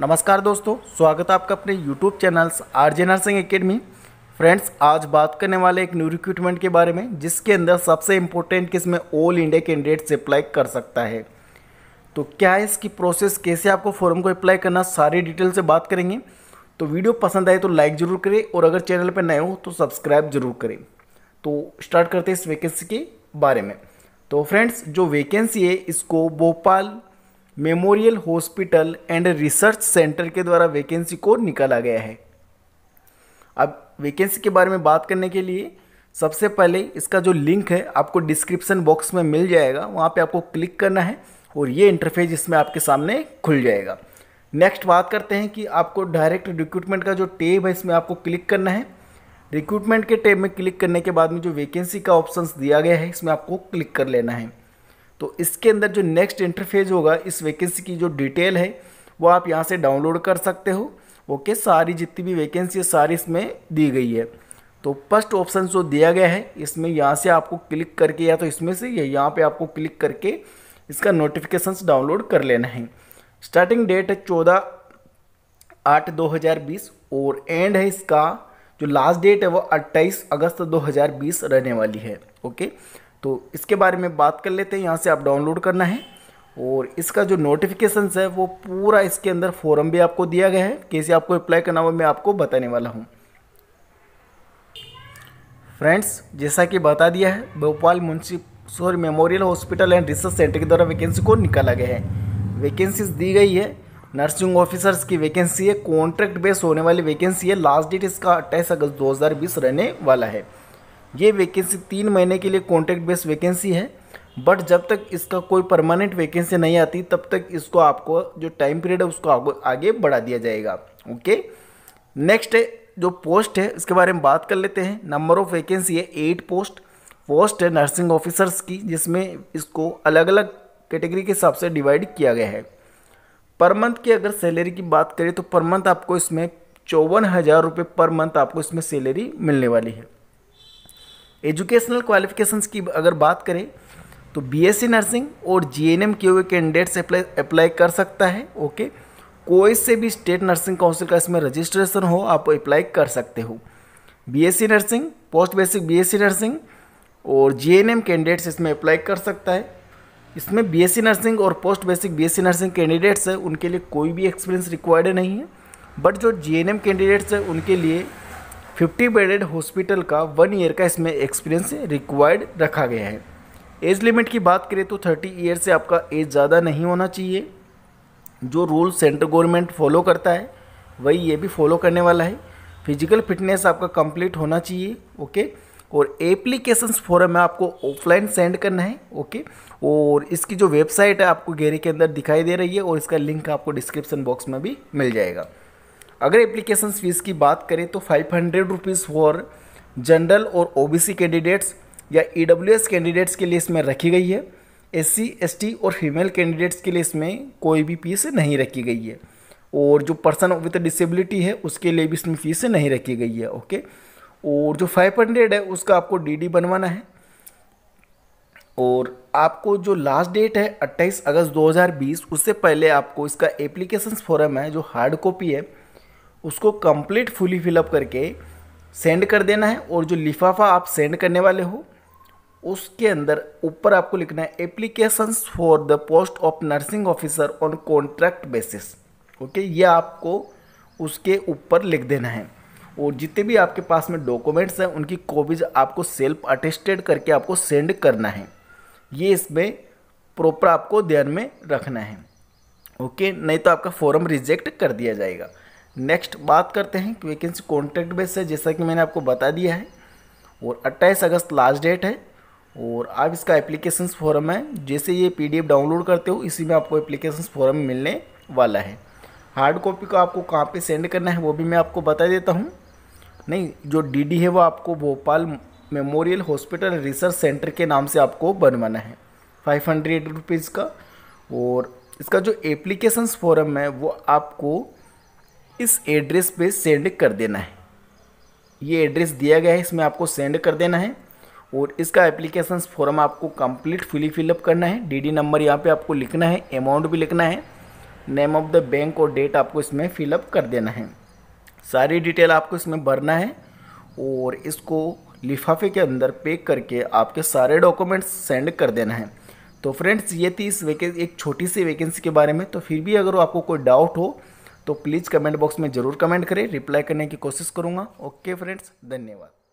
नमस्कार दोस्तों स्वागत है आपका अपने YouTube channels R J nursing academy friends आज बात करने वाले एक न्यू रिक्रूटमेंट के बारे में जिसके अंदर सबसे इम्पोर्टेंट कि इसमें ऑल इंडिया कैंडिडेट्स अप्लाई कर सकता है तो क्या है इसकी प्रोसेस कैसे आपको फॉर्म को अप्लाई करना सारी डिटेल से बात करेंगे तो वीडियो पसंद आए तो लाइक ज़रूर करें और अगर चैनल पर नए हो तो सब्सक्राइब जरूर करें तो स्टार्ट करते हैं इस वैकेंसी के बारे में तो फ्रेंड्स जो वैकेंसी है इसको Bhopal memorial hospital and research centre के द्वारा वैकेंसी को निकाला गया है अब वैकेंसी के बारे में बात करने के लिए सबसे पहले इसका जो लिंक है आपको डिस्क्रिप्शन बॉक्स में मिल जाएगा वहाँ पे आपको क्लिक करना है और ये इंटरफेस इसमें आपके सामने खुल जाएगा नेक्स्ट बात करते हैं कि आपको डायरेक्ट रिक्रूटमेंट का जो टेब है इसमें आपको क्लिक करना है रिक्रूटमेंट के टेब में क्लिक करने के बाद में जो वैकेंसी का ऑप्शंस दिया गया है इसमें आपको क्लिक कर लेना है तो इसके अंदर जो नेक्स्ट इंटरफेज होगा इस वैकेंसी की जो डिटेल है वो आप यहाँ से डाउनलोड कर सकते हो ओके सारी जितनी भी वैकेंसी है सारी इसमें दी गई है तो फर्स्ट ऑप्शन जो दिया गया है इसमें यहाँ से आपको क्लिक करके या तो इसमें से या यहाँ पे आपको क्लिक करके इसका नोटिफिकेशंस डाउनलोड कर लेना है स्टार्टिंग डेट है चौदह आठ दो हज़ार बीस और एंड है इसका जो लास्ट डेट है वो अट्ठाईस अगस्त दो हज़ार बीस रहने वाली है ओके तो इसके बारे में बात कर लेते हैं यहाँ से आप डाउनलोड करना है और इसका जो नोटिफिकेशन है वो पूरा इसके अंदर फॉरम भी आपको दिया गया है कैसे आपको अप्लाई करना हो मैं आपको बताने वाला हूँ फ्रेंड्स जैसा कि बता दिया है Bhopal Munshi sorry memorial hospital and research centre के द्वारा वैकेंसी को निकाला गया है वैकेंसीज दी गई है नर्सिंग ऑफिसर्स की वैकेंसी है कॉन्ट्रैक्ट बेस होने वाली वैकेंसी है लास्ट डेट इसका अट्ठाईस अगस्त 2020 रहने वाला है ये वैकेंसी तीन महीने के लिए कॉन्ट्रैक्ट बेस्ड वैकेंसी है बट जब तक इसका कोई परमानेंट वैकेंसी नहीं आती तब तक इसको आपको जो टाइम पीरियड है उसको आगे, बढ़ा दिया जाएगा ओके नेक्स्ट है जो पोस्ट है इसके बारे में बात कर लेते हैं नंबर ऑफ वैकेंसी है एट पोस्ट पोस्ट है नर्सिंग ऑफिसर्स की जिसमें इसको अलग अलग कैटेगरी के हिसाब से डिवाइड किया गया है पर मंथ की अगर सैलरी की बात करें तो पर मंथ आपको इसमें चौवन हज़ार रुपये पर मंथ आपको इसमें सैलरी मिलने वाली है एजुकेशनल क्वालिफिकेशंस की अगर बात करें तो बीएससी नर्सिंग और जीएनएम के हुए कैंडिडेट्स अप्लाई अप्लाई कर सकता है ओके कोई से भी स्टेट नर्सिंग काउंसिल का इसमें रजिस्ट्रेशन हो आप अप्लाई कर सकते हो BSc nursing post basic BSc nursing और जीएनएम कैंडिडेट्स इसमें अप्लाई कर सकता है इसमें बीएससी नर्सिंग और post basic BSc nursing candidates हैं उनके लिए कोई भी एक्सपीरियंस रिक्वायर्ड नहीं है बट जो जीएनएम कैंडिडेट्स हैं उनके लिए फिफ्टी बेडेड हॉस्पिटल का वन ईयर का इसमें एक्सपीरियंस रिक्वायर्ड रखा गया है एज लिमिट की बात करें तो थर्टी ईयर से आपका एज ज़्यादा नहीं होना चाहिए जो रूल सेंट्रल गवर्नमेंट फॉलो करता है वही ये भी फॉलो करने वाला है फिजिकल फिटनेस आपका कंप्लीट होना चाहिए ओके और एप्लीकेशंस फॉरम में आपको ऑफलाइन सेंड करना है ओके और इसकी जो वेबसाइट है आपको गहरे के अंदर दिखाई दे रही है और इसका लिंक आपको डिस्क्रिप्सन बॉक्स में भी मिल जाएगा अगर एप्लीकेशन फ़ीस की बात करें तो five hundred rupees for general और ओबीसी कैंडिडेट्स या ईडब्ल्यूएस e कैंडिडेट्स के लिए इसमें रखी गई है एससी एसटी और फीमेल कैंडिडेट्स के लिए इसमें कोई भी फीस नहीं रखी गई है और जो पर्सन विद डिसेबिलिटी है उसके लिए भी इसमें फ़ीस नहीं रखी गई है ओके और जो फाइव हंड्रेड है उसका आपको डीडी बनवाना है और आपको जो लास्ट डेट है 28 अगस्त 2020 उससे पहले आपको इसका एप्लीकेशन फॉर्म है जो हार्ड कॉपी है उसको कंप्लीट फुली फिलअप करके सेंड कर देना है और जो लिफाफा आप सेंड करने वाले हो उसके अंदर ऊपर आपको लिखना है applications for the post of nursing officer on contract basis okay ये आपको उसके ऊपर लिख देना है और जितने भी आपके पास में डॉक्यूमेंट्स हैं उनकी कॉपीज आपको सेल्फ अटेस्टेड करके आपको सेंड करना है ये इसमें प्रॉपर आपको ध्यान में रखना है ओके नहीं तो आपका फॉर्म रिजेक्ट कर दिया जाएगा नेक्स्ट बात करते हैं कि वैकेंसी कॉन्ट्रैक्ट बेस है जैसा कि मैंने आपको बता दिया है और 28 अगस्त लास्ट डेट है और आप इसका एप्लीकेशन फॉरम है जैसे ये पीडीएफ डाउनलोड करते हो इसी में आपको एप्लीकेशन फॉरम मिलने वाला है हार्ड कॉपी को आपको कहाँ पे सेंड करना है वो भी मैं आपको बता देता हूँ नहीं जो डीडी है वो आपको Bhopal memorial hospital research centre के नाम से आपको बनवाना है फाइव हंड्रेड रुपीज़ का और इसका जो एप्लीकेशंस फॉरम है वो आपको इस एड्रेस पे सेंड कर देना है ये एड्रेस दिया गया है इसमें आपको सेंड कर देना है और इसका एप्लीकेशन फॉर्म आपको कंप्लीट फुली फिलअप करना है डीडी नंबर यहाँ पे आपको लिखना है अमाउंट भी लिखना है नेम ऑफ द बैंक और डेट आपको इसमें फिलअप कर देना है सारी डिटेल आपको इसमें भरना है और इसको लिफाफे के अंदर पेक करके आपके सारे डॉक्यूमेंट्स सेंड कर देना है तो फ्रेंड्स ये थी इस वैकेंसी एक छोटी सी वैकेंसी के बारे में तो फिर भी अगर आपको कोई डाउट हो तो प्लीज़ कमेंट बॉक्स में ज़रूर कमेंट करें रिप्लाई करने की कोशिश करूँगा ओके फ्रेंड्स धन्यवाद